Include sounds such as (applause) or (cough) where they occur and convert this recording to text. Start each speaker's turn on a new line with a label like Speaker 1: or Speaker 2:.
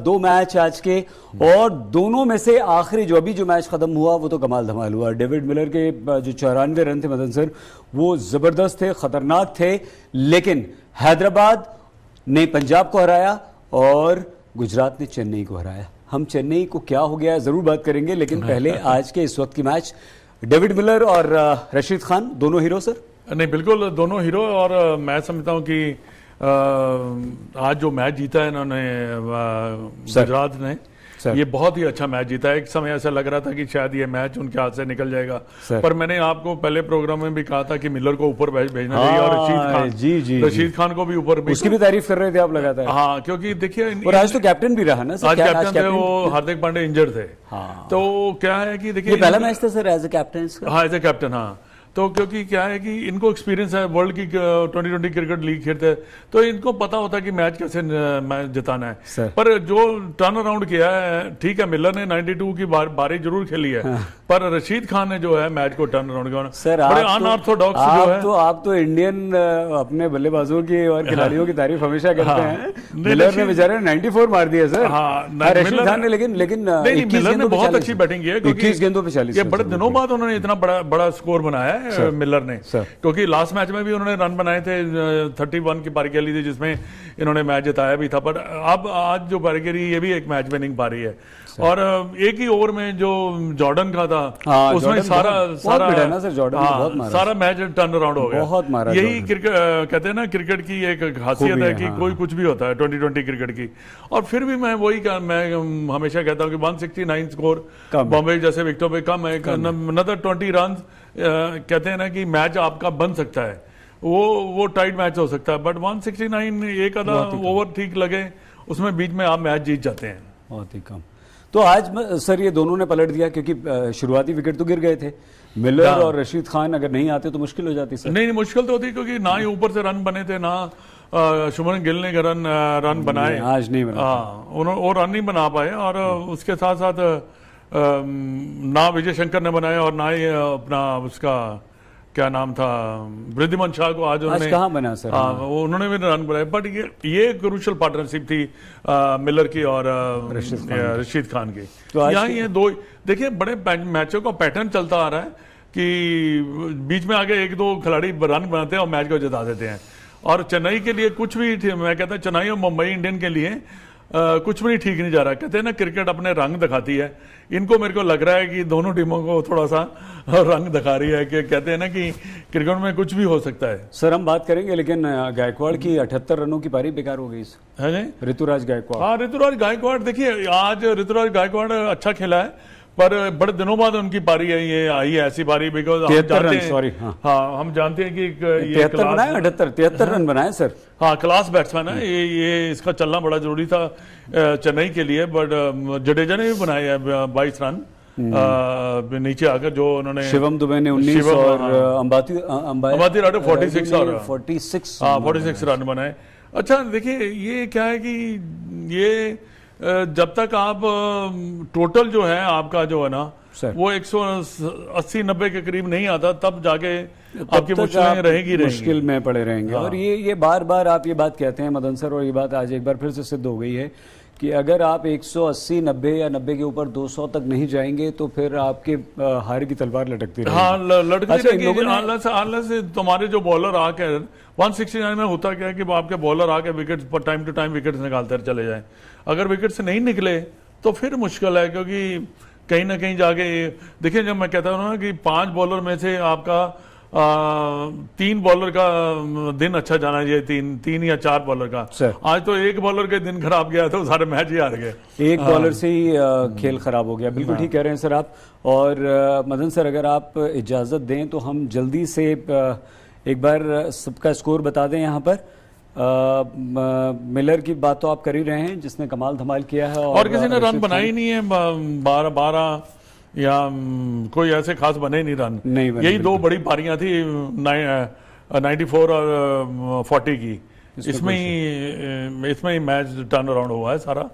Speaker 1: दो मैच आज के और दोनों में से आखिरी जो अभी जो मैच खत्म हुआ वो तो कमाल धमाल हुआ डेविड मिलर के जो चौरानवे रन थे मदन सर वो जबरदस्त थे खतरनाक थे लेकिन हैदराबाद ने पंजाब को हराया और गुजरात ने चेन्नई को हराया हम चेन्नई को क्या हो गया जरूर बात करेंगे लेकिन (laughs) पहले आज के इस वक्त की मैच
Speaker 2: डेविड मिलर और रशीद खान दोनों हीरो सर नहीं बिल्कुल दोनों हीरो और मैं समझता हूँ कि आज जो मैच जीता है इन्होंने गुजरात ने Sir. ये बहुत ही अच्छा मैच जीता है एक समय ऐसा लग रहा था कि शायद ये मैच उनके हाथ से निकल जाएगा Sir. पर मैंने आपको पहले प्रोग्राम में भी कहा था कि मिलर को ऊपर भेजना चाहिए और रशीद हाँ, खान जी जी रशीद खान को भी ऊपर उसकी भी
Speaker 1: तारीफ कर रहे थे आप लगातार
Speaker 2: हाँ क्योंकि देखिए और आज
Speaker 1: तो कैप्टन भी रहा ना आज कैप्टन थे वो हार्दिक
Speaker 2: पांडे इंजर्ड थे हाँ। तो क्या है कि देखिए पहला मैच था सर एज ए कैप्टन हाँ एज ए कैप्टन हाँ तो क्योंकि क्या है कि इनको एक्सपीरियंस है वर्ल्ड की ट्वेंटी ट्वेंटी क्रिकेट लीग खेलते हैं तो इनको पता होता है कि मैच कैसे मैच जिताना है पर जो टर्न अराउंड किया है ठीक है मिलर ने 92 की बार, बारी जरूर खेली है हाँ. पर रशीद खान ने जो है मैच को टर्न अराउंड किया अनऑर्थोडॉक्स तो, जो है
Speaker 1: तो आप तो इंडियन अपने बल्लेबाजों की और हाँ। खिलाड़ियों की तारीफ हमेशा हाँ। करते हैं मिलर ने बेचारे फोर मार दिया सर हाँ, रशीद खान ने लेकिन लेकिन मिलर ने बहुत अच्छी
Speaker 2: बैटिंग की है गेंदों बड़े दिनों बाद उन्होंने इतना बड़ा बड़ा स्कोर बनाया है है मिलर uh, ने क्योंकि लास्ट मैच में भी उन्होंने रन बनाए थे थर्टी uh, वन की पारी खेली थी जिसमें इन्होंने मैच जिताया भी था पर अब आज जो पारी खेली ये भी एक मैच विनिंग पारी है और uh, एक ही ओवर में जो जॉर्डन का था आ, हाँ, उसमें सारा सारा ना सर जॉर्डन हाँ, सारा मैच टर्न अराउंड हो गया बहुत मारा यही क्रिकेट कहते हैं ना क्रिकेट की एक खासियत है है कि हाँ। कोई कुछ भी होता है ट्वेंटी ट्वेंटी क्रिकेट की और फिर भी मैं वही मैं um, हमेशा कहता हूँ कि 169 स्कोर बॉम्बे जैसे विकेटों पे कम है नदर ट्वेंटी रन कहते हैं ना कि मैच आपका बन सकता है वो वो टाइट मैच हो सकता है बट 169 सिक्सटी नाइन एक आधा ओवर ठीक लगे उसमें बीच में आप मैच जीत जाते हैं बहुत ही कम
Speaker 1: तो आज सर ये दोनों ने पलट दिया क्योंकि शुरुआती विकेट तो गिर गए
Speaker 2: थे मिलर हाँ। और रशीद खान अगर नहीं आते तो मुश्किल हो जाती सर नहीं, नहीं मुश्किल तो होती क्योंकि ना ही ऊपर से रन बने थे ना शुभन गिल ने रन रन बनाए आज नहीं बना हाँ, वो रन नहीं बना पाए और उसके साथ साथ ना विजय शंकर ने बनाया और ना ही अपना उसका क्या नाम था वृद्धिमन शाह को आज उन्होंने कहा बना सर आ, हाँ, उन्होंने भी रन बनाया बट ये ये क्रूशल पार्टनरशिप थी आ, मिलर की और रशीद खान की तो यहाँ ये दो देखिए बड़े मैचों का पैटर्न चलता आ रहा है कि बीच में आगे एक दो खिलाड़ी रन बनाते हैं और मैच को जिता देते हैं और चेन्नई के लिए कुछ भी मैं कहता चेन्नई और मुंबई इंडियन के लिए कुछ भी नहीं ठीक नहीं जा रहा कहते हैं ना क्रिकेट अपने रंग दिखाती है इनको मेरे को लग रहा है कि दोनों टीमों को थोड़ा सा (laughs) रंग दिखा रही है कि कहते हैं ना कि क्रिकेट में कुछ भी हो सकता है सर हम बात करेंगे लेकिन गायकवाड़ की अठहत्तर रनों की पारी बेकार हो गई है हाँ ऋतुराज गायकवाड़ हाँ ऋतुराज गायकवाड़ देखिए आज ऋतुराज गायकवाड़ अच्छा खेला है पर बड़े दिनों बाद उनकी पारी आई है आई है ऐसी पारी बिकॉज हम रन सॉरी हाँ।, हाँ हम जानते हैं कि तिहत्तर बनाए अठहत्तर तिहत्तर हाँ। रन बनाए सर हाँ क्लास बैट्समैन है ये ये इसका चलना बड़ा जरूरी था चेन्नई के लिए बट जडेजा ने भी बनाए बाईस रन हम्म। नीचे आकर जो उन्होंने शिवम दुबे ने उन्नीस और हाँ। अंबाती अंबाती राठौर 46 और 46 46 हाँ, रन बनाए अच्छा देखिए ये क्या है कि ये जब तक आप टोटल जो है आपका जो है ना वो 180 नब्बे के करीब नहीं आता तब जाके आपकी मुश्किलें रहेगी मुश्किल में पड़े रहेंगे हाँ। और
Speaker 1: ये ये बार बार आप ये बात कहते हैं मदन सर और ये बात आज एक बार फिर से सिद्ध हो गई है कि अगर आप 180 90 या 90 के ऊपर 200 तक नहीं जाएंगे तो फिर आपके हार की तलवार लटकती रहेगी हाँ लटकती
Speaker 2: अच्छा, तुम्हारे जो बॉलर आकर 169 में होता क्या है कि आपके बॉलर आके विकेट पर टाइम टू टाइम विकेट्स निकालते चले जाएं अगर विकेट से नहीं निकले तो फिर मुश्किल है क्योंकि कहीं ना कहीं जाके देखिये जब मैं कहता हूँ ना कि पांच बॉलर में से आपका तीन बॉलर का दिन अच्छा जाना चाहिए तीन तीन या चार बॉलर का आज तो एक बॉलर के दिन खराब गया था तो सारे मैच ही हार गए
Speaker 1: एक बॉलर से ही खेल खराब हो गया बिल्कुल हाँ। ठीक कह रहे हैं सर आप और मदन सर अगर आप इजाज़त दें तो हम जल्दी से एक बार सबका स्कोर बता दें यहाँ पर आ, मिलर की बात तो आप कर ही रहे हैं जिसने कमाल धमाल किया है
Speaker 2: और, और किसी ने रन बनाई नहीं है बारह बारह या कोई ऐसे खास बने नहीं रन नहीं यही दो बड़ी पारियां थी नाइन्टी फोर और फोर्टी की इसमें ही इसमें ही मैच टर्न अराउंड हुआ है सारा